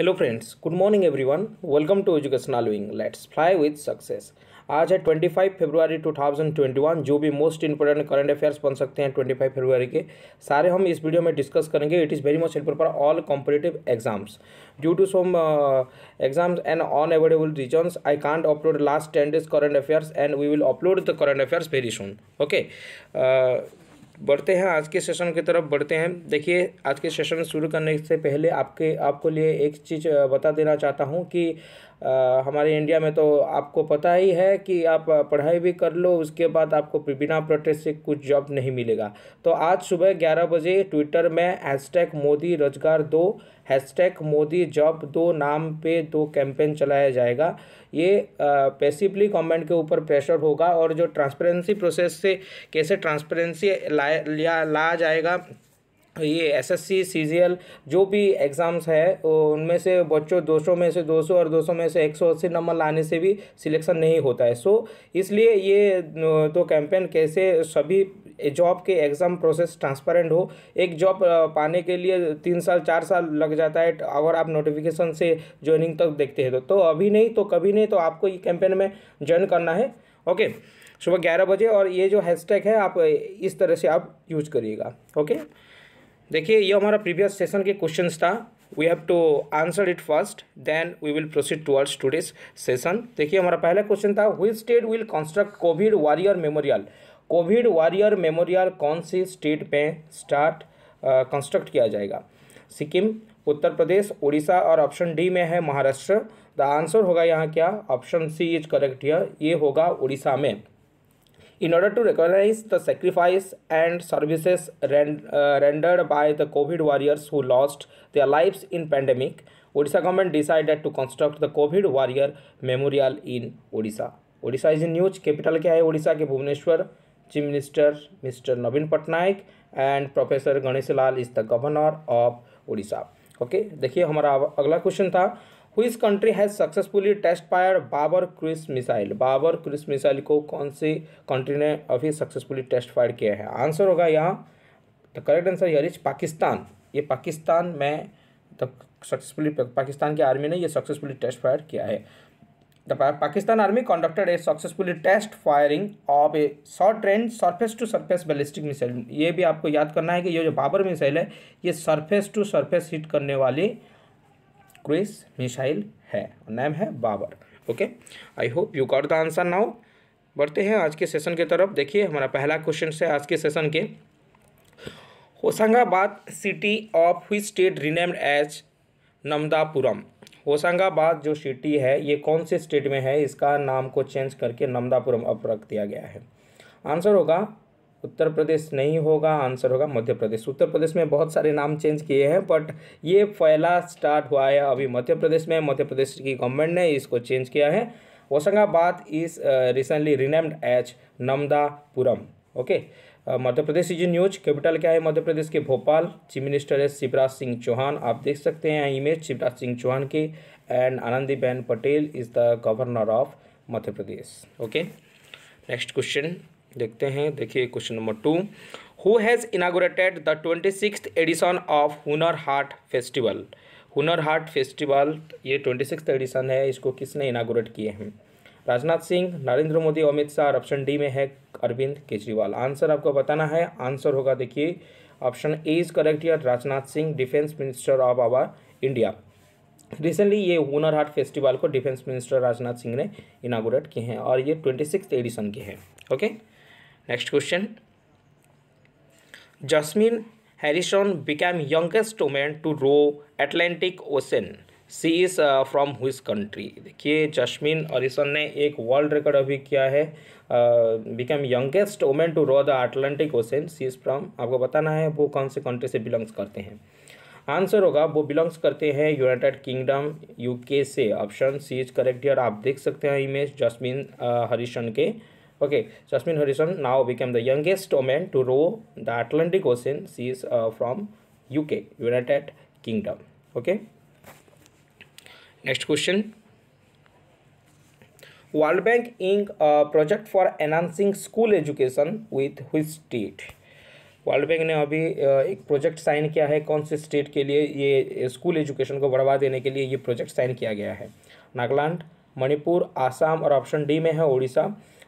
Hello friends good morning everyone welcome to educational wing let's fly with success आज है 25 फरवरी 2021 जो भी most important current affairs बन सकते हैं 25 फरवरी के सारे हम इस वीडियो में डिस्कस करेंगे it is very much helpful for all competitive exams due to some exams and on available reasons I can't upload last ten days current affairs and we will upload the current affairs very soon okay बढ़ते हैं आज के session की तरफ बढ़ते हैं देखिए आज के सेशन शुरू करने से पहले आपके आपको लिए एक चीज़ बता देना चाहता हूँ कि आ, हमारे इंडिया में तो आपको पता ही है कि आप पढ़ाई भी कर लो उसके बाद आपको बिना प्रोटेस्ट से कुछ जॉब नहीं मिलेगा तो आज सुबह ग्यारह बजे ट्विटर में हैशटैग मोदी रोजगार दो हैशटैग मोदी जॉब दो नाम पे दो कैंपेन चलाया जाएगा ये पैसिवली गवर्नमेंट के ऊपर प्रेशर होगा और जो ट्रांसपेरेंसी प्रोसेस से कैसे ट्रांसपेरेंसी लाया ला जाएगा ये एसएससी सीजीएल जो भी एग्ज़ाम्स है उनमें से बच्चों 200 में से 200 और 200 में से अस्सी नंबर लाने से भी सिलेक्शन नहीं होता है सो इसलिए ये तो कैंपेन कैसे सभी जॉब के एग्ज़ाम प्रोसेस ट्रांसपेरेंट हो एक जॉब पाने के लिए तीन साल चार साल लग जाता है अगर आप नोटिफिकेशन से ज्वाइनिंग तक देखते हैं तो तो अभी नहीं तो कभी नहीं तो आपको ये कैंपेन में ज्वाइन करना है ओके सुबह ग्यारह बजे और ये जो हैशटैग है आप इस तरह से आप यूज करिएगा ओके देखिए ये हमारा प्रीवियस सेशन के क्वेश्चन था we have to answer it first then we will proceed towards today's session देखिए हमारा पहला क्वेश्चन था which state will construct covid warrior memorial covid warrior memorial कौन सी स्टेट में स्टार्ट कंस्ट्रक्ट किया जाएगा सिक्किम उत्तर प्रदेश उड़ीसा और ऑप्शन डी में है महाराष्ट्र द आंसर होगा यहाँ क्या ऑप्शन सी इज करेक्ट यह ये होगा उड़ीसा में In order to recognize the sacrifice and services rend, uh, rendered by the COVID warriors who lost their lives in pandemic, Odisha government decided to construct the COVID warrior memorial in Odisha. Odisha is in news. Capital kya hai Odisha ke bhubaneswar chief minister mr navin patnaik and professor ganesh lal is the governor of odisha okay dekhiye hamara agla question tha which country has successfully test fire Babar cruise missile Babar cruise missile को कौन सी country ने अभी successfully test fire किया है answer होगा यहाँ the correct answer here is Pakistan ये पाकिस्तान में द सक्सेसफुली पाकिस्तान की आर्मी ने यह सक्सेसफुली टेस्ट फायर किया है the Pakistan army conducted a successfully test firing of a short range surface to surface ballistic missile ये भी आपको याद करना है कि ये जो बाबर मिसाइल है ये सरफेस टू सरफेस हिट करने वाली क्रूस मिसाइल है नेम है Babar okay I hope you got the answer now बढ़ते हैं आज के सेशन की तरफ देखिए हमारा पहला क्वेश्चन है आज के सेशन के होशंगाबाद सिटी ऑफ हुई state renamed as Narmadapuram Hoshangabad जो सिटी है ये कौन से स्टेट में है इसका नाम को चेंज करके नमदापुरम अब रख दिया गया है आंसर होगा उत्तर प्रदेश नहीं होगा आंसर होगा मध्य प्रदेश उत्तर प्रदेश में बहुत सारे नाम चेंज किए हैं बट ये फैला स्टार्ट हुआ है अभी मध्य प्रदेश में मध्य प्रदेश की गवर्नमेंट ने इसको चेंज किया है Hoshangabad is recently renamed as Narmadapuram okay Madhya Pradesh is news capital क्या है मध्य प्रदेश के भोपाल चीफ मिनिस्टर है शिवराज सिंह चौहान आप देख सकते हैं इमेज शिवराज सिंह चौहान की and Anandiben Patel is the governor of Madhya Pradesh okay next question देखते हैं देखिए question number two who has inaugurated the twenty six edition of Hunar Haat festival Hunar Haat festival ये ट्वेंटी सिक्स एडिशन है इसको किसने इनागोरेट किए हैं राजनाथ सिंह नरेंद्र मोदी अमित शाह ऑप्शन डी में है अरविंद केजरीवाल आंसर आपको बताना है आंसर होगा देखिए ऑप्शन ए इज करेक्ट या Rajnath Singh defence minister of our India recently ये हुनर हाट फेस्टिवल को डिफेंस मिनिस्टर राजनाथ सिंह ने इनागोरेट किए हैं और ये ट्वेंटी सिक्स एडिशन के हैं okay next question Jasmine Harrison became youngest women to row Atlantic ocean she is from whose country देखिए जस्मिन अरिसन ने एक वर्ल्ड रिकॉर्ड अभी किया है become youngest women to row the Atlantic ocean she is from आपको बताना है वो कौन से कंट्री से बिलोंग्स करते हैं आंसर होगा वो बिलोंग्स करते हैं यूनाइटेड किंगडम यूके से ऑप्शन सी इज करेक्ट और आप देख सकते हैं इमेज जस्मिन हरिशन के Okay, Jasmine Harrison now became the youngest woman to row the Atlantic Ocean. She is uh, from UK, United Kingdom. Okay. Next question. World Bank Inc. Uh, project for enhancing school education with which state? World bank ने अभी एक project sign किया है कौन से state के लिए ये स्कूल एजुकेशन को बढ़ावा देने के लिए ये प्रोजेक्ट साइन किया गया है नागालैंड मणिपुर आसाम और ऑप्शन डी में है उड़ीसा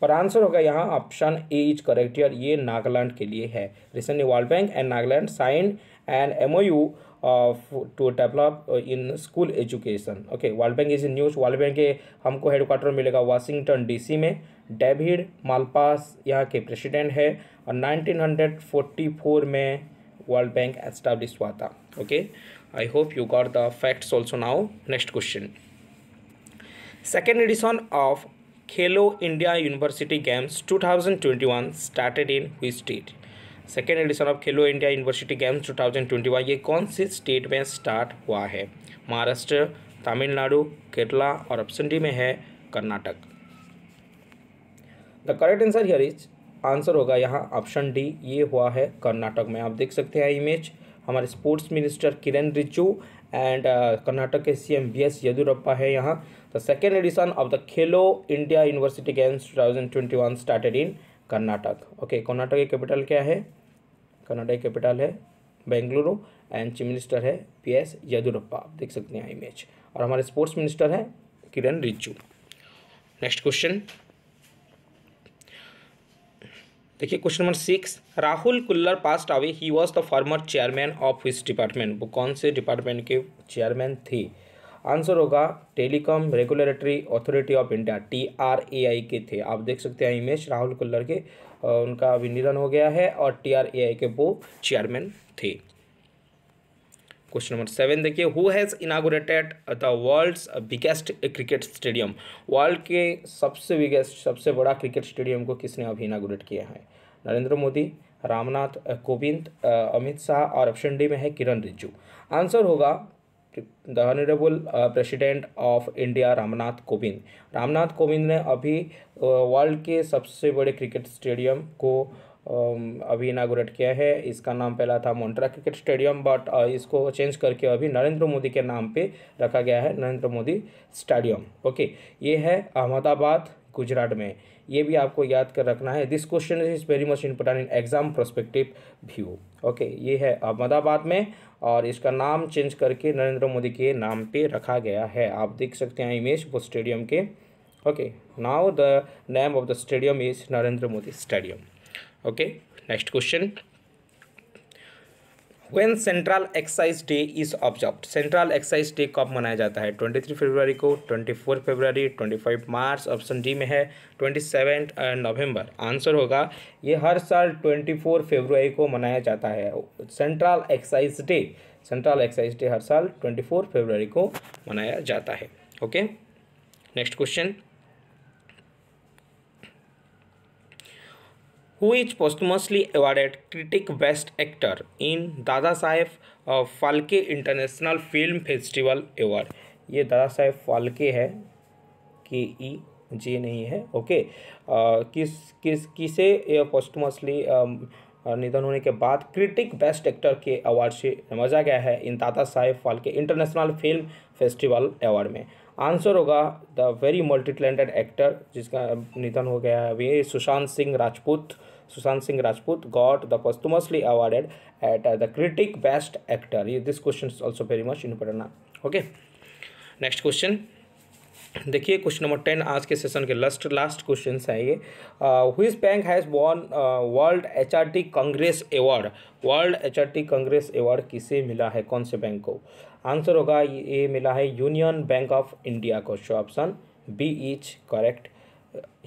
पर आंसर होगा यहाँ ऑप्शन ए इज करेक्ट यार ये नागालैंड के लिए है recently world bank and Nagaland sign and M O U to develop in school education okay world bank is in news world bank के हमको हेडक्वार्टर मिलेगा वाशिंगटन डीसी में डेविड मालपास यहाँ के प्रेसिडेंट है और 1944 में वर्ल्ड बैंक एस्टाब्लिश हुआ था okay I hope you got the facts also now next question second edition of Hello India University Games 2021 started in which state? Second edition of Khelo India university games 2021 ये कौन से state में start हुआ है महाराष्ट्र तमिलनाडु केरला और option D में है Karnataka the correct answer here is answer होगा यहाँ ऑप्शन डी ये हुआ है कर्नाटक में आप देख सकते हैं इमेज हमारे sports minister Kiren Rijiju and Karnataka uh, के C M B S Yediyurappa है यहाँ the second edition of the Khelo India university games two thousand twenty one started in Karnataka okay Karnataka की कैपिटल क्या है कर्नाटक की कैपिटल है बेंगलुरु एंड चीफ मिनिस्टर है पी एस येदुरप्पा आप देख सकते हैं इमेज और हमारे स्पोर्ट्स मिनिस्टर हैं किरण रिजू नेक्स्ट क्वेश्चन देखिए question number six Rahul Khullar passed away he was the former chairman of his department वो कौन से डिपार्टमेंट के चेयरमैन थे आंसर होगा telecom regulatory authority of India T R A I के थे आप देख सकते हैं इमेज राहुल कुल्लर के उनका अभी निधन हो गया है और टी आर ए आई के वो चेयरमैन थे क्वेश्चन नंबर सेवन देखिए who has inaugurated the world's biggest cricket stadium world के सबसे बिगेस्ट सबसे बड़ा क्रिकेट स्टेडियम को किसने अभी इनागोरेट किया है नरेंद्र मोदी रामनाथ कोविंद अमित शाह और ऑप्शन डी में है किरण रिजू आंसर होगा the honourable president of India Ramnath Kovind Ramnath Kovind ने अभी वर्ल्ड uh, के सबसे बड़े क्रिकेट स्टेडियम को अभी इनागोरेट किया है इसका नाम पहला था मोन्ट्रा क्रिकेट स्टेडियम बट इसको चेंज करके अभी नरेंद्र मोदी के नाम पे रखा गया है नरेंद्र मोदी स्टेडियम ओके ये है अहमदाबाद गुजरात में ये भी आपको याद कर रखना है this question is very much important in exam prospective view okay ये है अहमदाबाद में और इसका नाम चेंज करके नरेंद्र मोदी के नाम पे रखा गया है आप देख सकते हैं इमेज वो स्टेडियम के okay now the name of the stadium is Narendra Modi stadium okay next question when central excise day is observe central excise day कब मनाया जाता है ट्वेंटी थ्री फेब्रवरी को twenty four February twenty five March option D में है twenty seven नवम्बर answer होगा ये हर साल ट्वेंटी फोर फरवरी को मनाया जाता है central excise day central excise day हर साल ट्वेंटी फोर फेब्रवरी को मनाया जाता है okay next question who is posthumously awarded critic best actor in Dadasaheb Phalke international film festival award ये दादा साहेब फालके है के ई जे नहीं है ओके आ, uh, किस किस किसे पोस्टमसली um, uh, निधन होने के बाद क्रिटिक बेस्ट एक्टर के अवार्ड से नवाजा गया है in Dadasaheb Phalke international film festival award में आंसर होगा the very multi talented actor जिसका निधन हो गया है अभी Sushant Singh Rajput Sushant Singh Rajput got the posthumously awarded at the critic best actor ये this question also very much important okay next question देखिए क्वेश्चन नंबर टेन आज के सेशन के लास्ट लास्ट क्वेश्चन है ये which bank has won world H R T congress award world H R T congress award किसे मिला है कौन से बैंक को आंसर होगा ये मिला है यूनियन बैंक ऑफ इंडिया को so option B is correct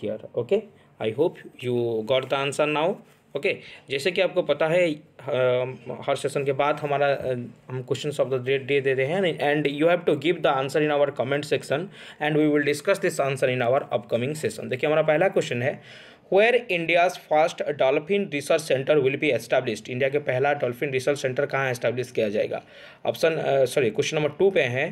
here okay I hope you got the answer now okay जैसे कि आपको पता है हर सेशन के बाद हमारा हम question of the day day दे रहे हैं and you have to give the answer in our comment section and we will discuss this answer in our upcoming session देखिए हमारा पहला क्वेश्चन है where India's first dolphin research centre will be established India के पहला dolphin research centre कहाँ establish किया जाएगा option sorry question number two पे है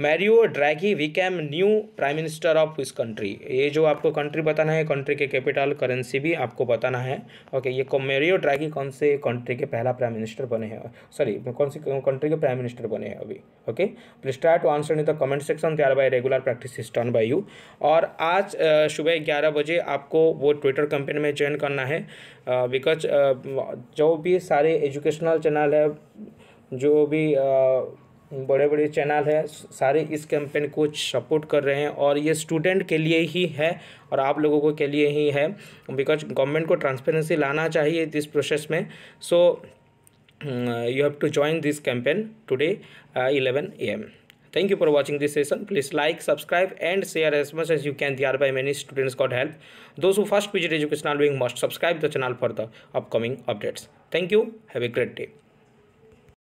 Mario Draghi became new prime minister of इस कंट्री ये जो आपको कंट्री बताना है कंट्री के कैपिटल करेंसी भी आपको बताना है ओके ये मैरियो ड्रैगी कौन से कंट्री के पहला प्राइम मिनिस्टर बने हैं सॉरी कौन से कंट्री के प्राइम मिनिस्टर बने हैं अभी okay please start to answer in the comment section तैयार बाय रेगुलर प्रैक्टिस स्टॉन बाई यू और आज सुबह ग्यारह बजे आपको वो ट्विटर कंपनी में ज्वाइन करना है बिकॉज जो भी सारे एजुकेशनल चैनल है जो भी बड़े बड़े चैनल हैं सारे इस कैंपेन को सपोर्ट कर रहे हैं और ये स्टूडेंट के लिए ही है और आप लोगों को के लिए ही है बिकॉज गवर्नमेंट को ट्रांसपेरेंसी लाना चाहिए इस प्रोसेस में so you have to join this campaign today eleven A M thank you for watching this session please like subscribe and share as much as you can thereby many students got help though so first पीजिट educational being must subscribe the channel for the upcoming updates thank you have a great day